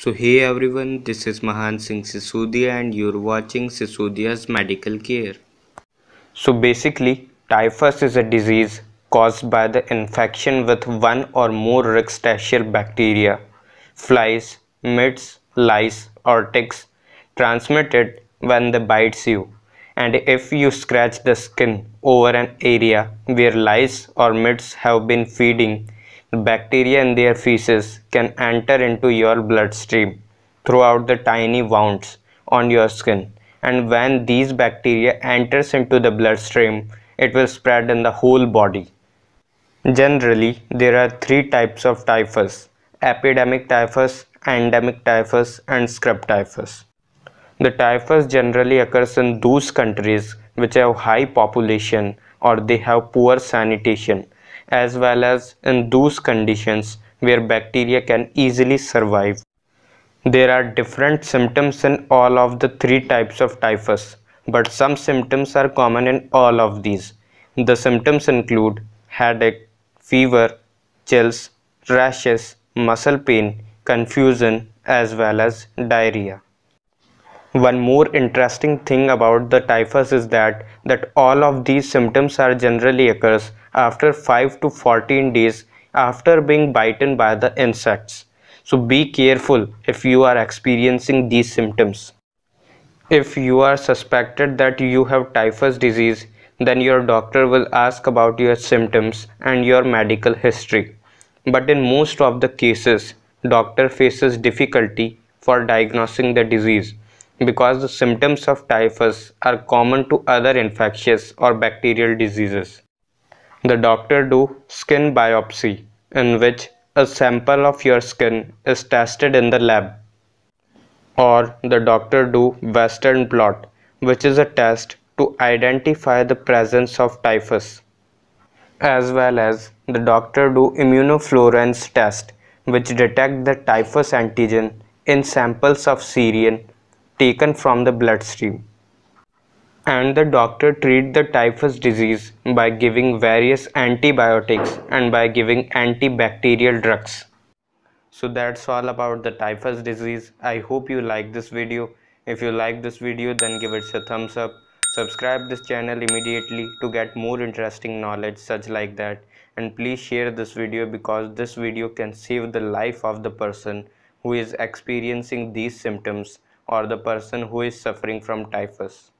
So hey everyone, this is Mahan Singh Sisodia and you're watching Sisodia's Medical Care. So basically, typhus is a disease caused by the infection with one or more rickettsial bacteria, flies, mites, lice or ticks transmitted when they bites you and if you scratch the skin over an area where lice or mites have been feeding the bacteria in their feces can enter into your bloodstream throughout the tiny wounds on your skin and when these bacteria enters into the bloodstream it will spread in the whole body. Generally there are three types of typhus epidemic typhus, endemic typhus and scrub typhus. The typhus generally occurs in those countries which have high population or they have poor sanitation as well as in those conditions where bacteria can easily survive. There are different symptoms in all of the three types of typhus, but some symptoms are common in all of these. The symptoms include headache, fever, chills, rashes, muscle pain, confusion, as well as diarrhea one more interesting thing about the typhus is that that all of these symptoms are generally occurs after 5 to 14 days after being bitten by the insects so be careful if you are experiencing these symptoms if you are suspected that you have typhus disease then your doctor will ask about your symptoms and your medical history but in most of the cases doctor faces difficulty for diagnosing the disease because the symptoms of typhus are common to other infectious or bacterial diseases. The doctor do skin biopsy in which a sample of your skin is tested in the lab or the doctor do western blot which is a test to identify the presence of typhus as well as the doctor do immunofluorescence test which detect the typhus antigen in samples of Syrian taken from the bloodstream. And the doctor treat the typhus disease by giving various antibiotics and by giving antibacterial drugs. So that's all about the typhus disease. I hope you like this video. If you like this video then give it a thumbs up. Subscribe this channel immediately to get more interesting knowledge such like that and please share this video because this video can save the life of the person who is experiencing these symptoms or the person who is suffering from typhus